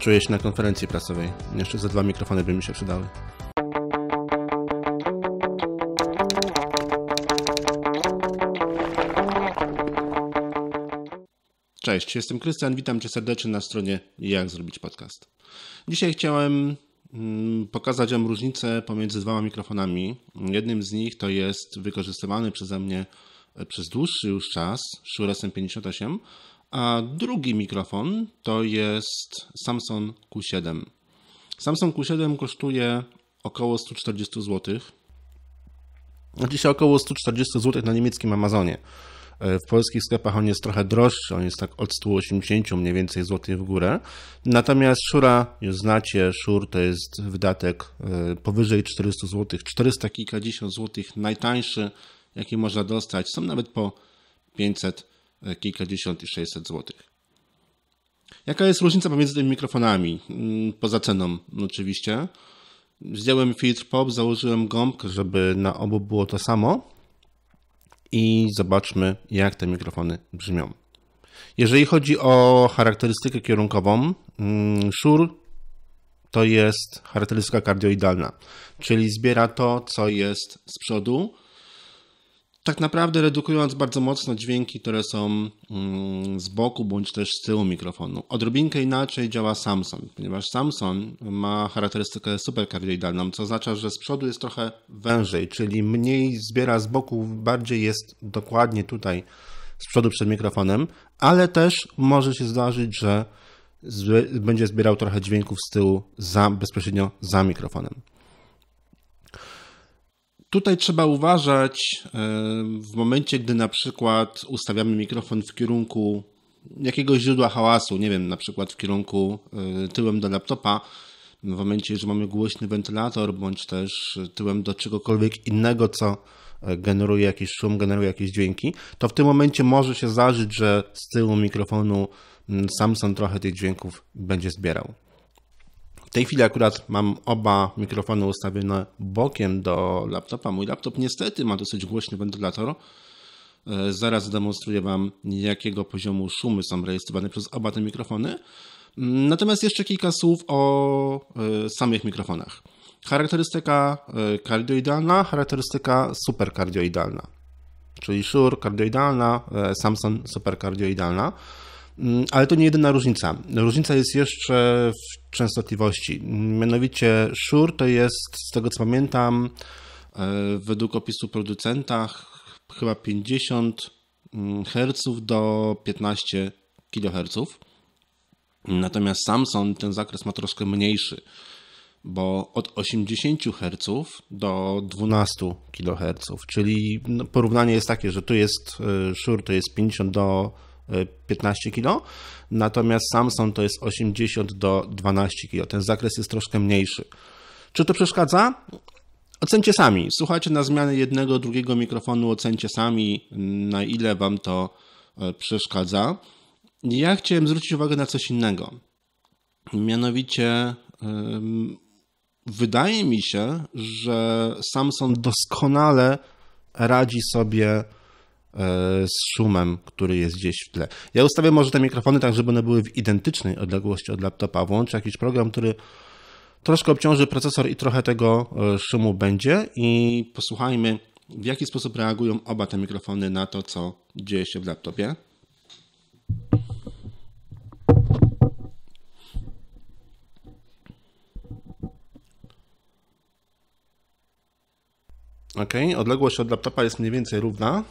czuję się na konferencji prasowej. Jeszcze za dwa mikrofony by mi się przydały. Cześć, jestem Krystian, witam Cię serdecznie na stronie Jak zrobić podcast. Dzisiaj chciałem mm, pokazać Wam różnicę pomiędzy dwoma mikrofonami. Jednym z nich to jest wykorzystywany przeze mnie e, przez dłuższy już czas Shure SM58, a drugi mikrofon to jest Samsung Q7. Samsung Q7 kosztuje około 140 zł. Dzisiaj około 140 zł na niemieckim Amazonie. E, w polskich sklepach on jest trochę droższy, on jest tak od 180 mniej więcej złotych w górę. Natomiast Szura, już znacie, Szur to jest wydatek e, powyżej 400 zł, 400 kilkadziesiąt złotych, najtańszy jaki można dostać. Są nawet po 500 zł kilkadziesiąt i sześćset złotych. Jaka jest różnica pomiędzy tymi mikrofonami? Mm, poza ceną oczywiście. Zdjąłem filtr pop, założyłem gąbkę, żeby na obu było to samo i zobaczmy jak te mikrofony brzmią. Jeżeli chodzi o charakterystykę kierunkową, mm, Shure to jest charakterystyka kardioidalna, czyli zbiera to, co jest z przodu tak naprawdę redukując bardzo mocno dźwięki, które są mm, z boku bądź też z tyłu mikrofonu. Odrobinkę inaczej działa Samson, ponieważ Samson ma charakterystykę superkawiloidalną, co oznacza, że z przodu jest trochę wężej, czyli mniej zbiera z boku, bardziej jest dokładnie tutaj z przodu przed mikrofonem, ale też może się zdarzyć, że będzie zbierał trochę dźwięków z tyłu za, bezpośrednio za mikrofonem. Tutaj trzeba uważać w momencie, gdy na przykład ustawiamy mikrofon w kierunku jakiegoś źródła hałasu, nie wiem, na przykład w kierunku y, tyłem do laptopa, w momencie, że mamy głośny wentylator, bądź też tyłem do czegokolwiek innego, co e, generuje jakiś szum, generuje jakieś dźwięki, to w tym momencie może się zdarzyć, że z tyłu mikrofonu Samsung trochę tych dźwięków będzie zbierał. W tej chwili akurat mam oba mikrofony ustawione bokiem do laptopa. Mój laptop niestety ma dosyć głośny wentylator. E, zaraz demonstruję Wam, jakiego poziomu szumy są rejestrowane przez oba te mikrofony. Mm, natomiast jeszcze kilka słów o e, samych mikrofonach. Charakterystyka e, kardioidalna, charakterystyka superkardioidalna, czyli Shure kardioidalna, Samsung superkardioidalna. Mm, ale to nie jedyna różnica. Różnica jest jeszcze w częstotliwości. Mianowicie Shure to jest, z tego co pamiętam, e, według opisu producenta chyba 50 mm, Hz do 15 kHz. Natomiast Samsung ten zakres ma troszkę mniejszy, bo od 80 Hz do 12 kHz, czyli no, porównanie jest takie, że tu jest e, Shure to jest 50 do 15 kg, natomiast Samsung to jest 80 do 12 kg. Ten zakres jest troszkę mniejszy. Czy to przeszkadza? Ocencie sami. Słuchajcie na zmianę jednego, drugiego mikrofonu, ocencie sami, na ile Wam to e, przeszkadza. Ja chciałem zwrócić uwagę na coś innego. Mianowicie wydaje mi się, że Samsung doskonale radzi sobie E, z szumem, który jest gdzieś w tle. Ja ustawię może te mikrofony tak, żeby one były w identycznej odległości od laptopa. Włączę jakiś program, który troszkę obciąży procesor i trochę tego e, szumu będzie i posłuchajmy, w jaki sposób reagują oba te mikrofony na to, co dzieje się w laptopie. Ok, odległość od laptopa jest mniej więcej równa.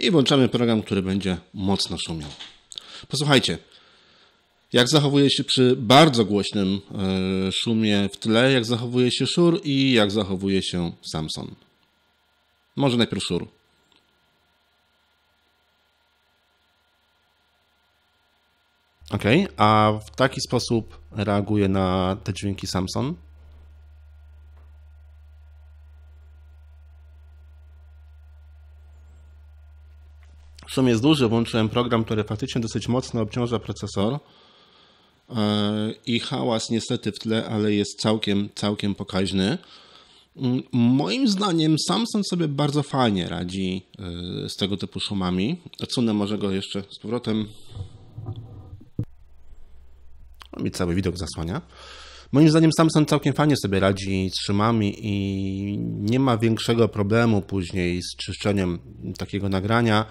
i włączamy program, który będzie mocno szumiał. Posłuchajcie, jak zachowuje się przy bardzo głośnym e, szumie w tle, jak zachowuje się Szur i jak zachowuje się Samson. Może najpierw Szur. Ok, a w taki sposób reaguje na te dźwięki Samson? w sumie jest duży włączyłem program, który faktycznie dosyć mocno obciąża procesor e, i hałas niestety w tle, ale jest całkiem, całkiem pokaźny. Mm, moim zdaniem Samsung sobie bardzo fajnie radzi e, z tego typu szumami. Odsunę może go jeszcze z powrotem. On mi cały widok zasłania. Moim zdaniem Samsung całkiem fajnie sobie radzi z szumami i nie ma większego problemu później z czyszczeniem takiego nagrania.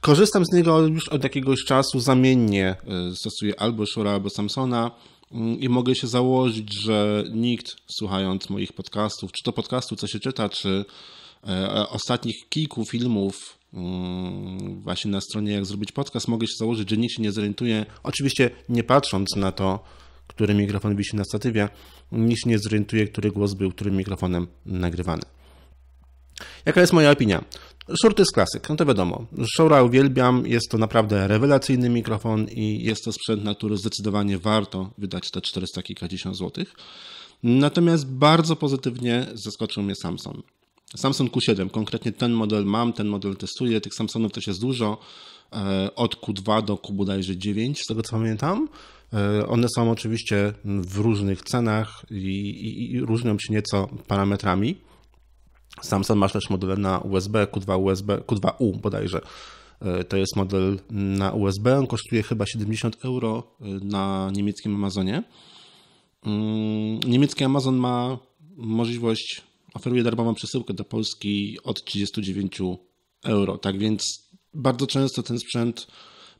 Korzystam z niego już od jakiegoś czasu, zamiennie e, stosuję albo Shura, albo Samsona mm, i mogę się założyć, że nikt słuchając moich podcastów, czy to podcastu, co się czyta, czy e, ostatnich kilku filmów mm, właśnie na stronie jak zrobić podcast, mogę się założyć, że nikt się nie zorientuje, oczywiście nie patrząc na to, który mikrofon wisi na statywie, nikt się nie zorientuje, który głos był którym mikrofonem nagrywany. Jaka jest moja opinia? Shorty z klasyk, no to wiadomo. Shora uwielbiam, jest to naprawdę rewelacyjny mikrofon i jest to sprzęt, na który zdecydowanie warto wydać te 400 kilkadziesiąt złotych. Natomiast bardzo pozytywnie zaskoczył mnie Samsung. Samsung Q7, konkretnie ten model mam, ten model testuję, tych Samsungów też jest dużo, e, od Q2 do Q bodajże 9, z tego co pamiętam. E, one są oczywiście w różnych cenach i, i, i różnią się nieco parametrami. Samsung masz też modele na USB, Q2 USB, Q2U bodajże. E, to jest model na USB, on kosztuje chyba 70 euro e, na niemieckim Amazonie. Mm, niemiecki Amazon ma możliwość, oferuje darmową przesyłkę do Polski od 39 euro. Tak więc bardzo często ten sprzęt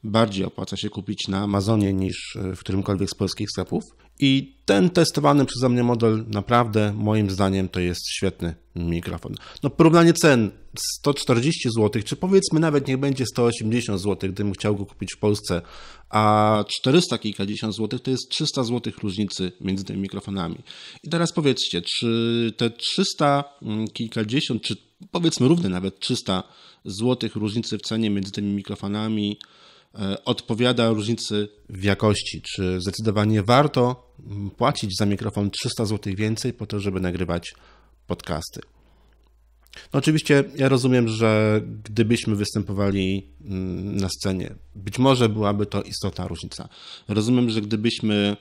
bardziej opłaca się kupić na Amazonie niż e, w którymkolwiek z polskich sklepów. I ten testowany przeze mnie model naprawdę moim zdaniem to jest świetny mikrofon. No porównanie cen 140 zł, czy powiedzmy nawet niech będzie 180 zł, gdybym chciał go kupić w Polsce, a 400 kilkadziesiąt złotych to jest 300 zł różnicy między tymi mikrofonami. I teraz powiedzcie, czy te 300 mm, kilkadziesiąt, czy powiedzmy równe nawet 300 zł różnicy w cenie między tymi mikrofonami e, odpowiada różnicy w jakości? Czy zdecydowanie warto płacić za mikrofon 300 zł więcej po to, żeby nagrywać podcasty. No oczywiście ja rozumiem, że gdybyśmy występowali mm, na scenie, być może byłaby to istotna różnica. Rozumiem, że gdybyśmy,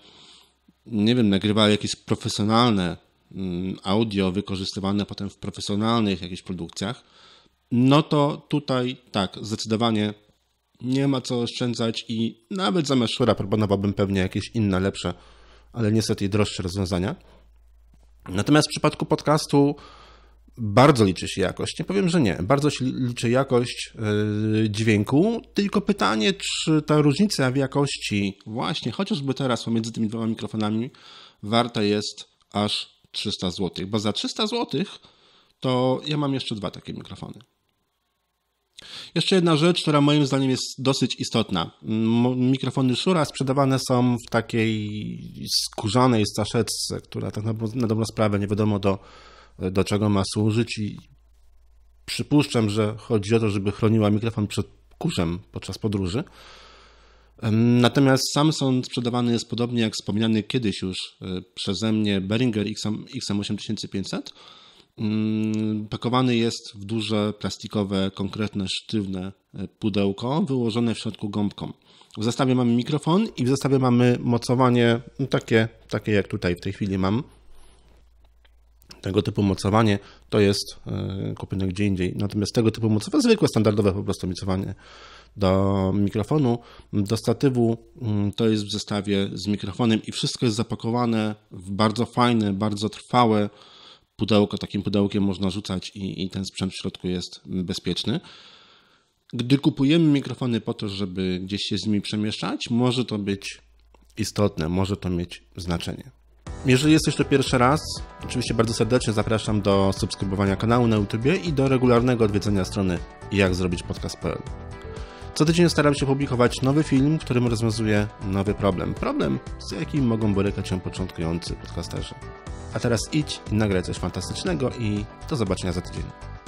nie wiem, nagrywali jakieś profesjonalne mm, audio wykorzystywane potem w profesjonalnych jakichś produkcjach, no to tutaj tak, zdecydowanie nie ma co oszczędzać i nawet zamiast szura proponowałbym pewnie jakieś inne, lepsze ale niestety i droższe rozwiązania. Natomiast w przypadku podcastu bardzo liczy się jakość. Nie powiem, że nie. Bardzo się liczy jakość yy, dźwięku, tylko pytanie, czy ta różnica w jakości, właśnie chociażby teraz pomiędzy tymi dwoma mikrofonami, warta jest aż 300 zł. Bo za 300 zł to ja mam jeszcze dwa takie mikrofony. Jeszcze jedna rzecz, która moim zdaniem jest dosyć istotna. Mikrofony Szura sprzedawane są w takiej skórzanej saszetce, która tak na, na dobrą sprawę nie wiadomo do, do czego ma służyć i przypuszczam, że chodzi o to, żeby chroniła mikrofon przed kurzem podczas podróży. Natomiast Samsung sprzedawany jest podobnie jak wspomniany kiedyś już e, przeze mnie Behringer XM, XM8500, Mm, pakowany jest w duże, plastikowe, konkretne, sztywne e, pudełko, wyłożone w środku gąbką. W zestawie mamy mikrofon i w zestawie mamy mocowanie no, takie, takie jak tutaj w tej chwili mam. Tego typu mocowanie to jest e, kupione gdzie indziej. Natomiast tego typu mocowanie, zwykłe, standardowe po prostu mocowanie do mikrofonu, do statywu mm, to jest w zestawie z mikrofonem i wszystko jest zapakowane w bardzo fajne, bardzo trwałe, pudełko takim pudełkiem można rzucać i, i ten sprzęt w środku jest bezpieczny. Gdy kupujemy mikrofony po to, żeby gdzieś się z nimi przemieszczać, może to być istotne, może to mieć znaczenie. Jeżeli jesteś to pierwszy raz, oczywiście bardzo serdecznie zapraszam do subskrybowania kanału na YouTube i do regularnego odwiedzenia strony jak zrobić podcast.pl. Co tydzień staram się publikować nowy film, w którym rozwiązuję nowy problem. Problem, z jakim mogą borykać się początkujący podcasterzy. A teraz idź i nagraj coś fantastycznego i do zobaczenia za tydzień.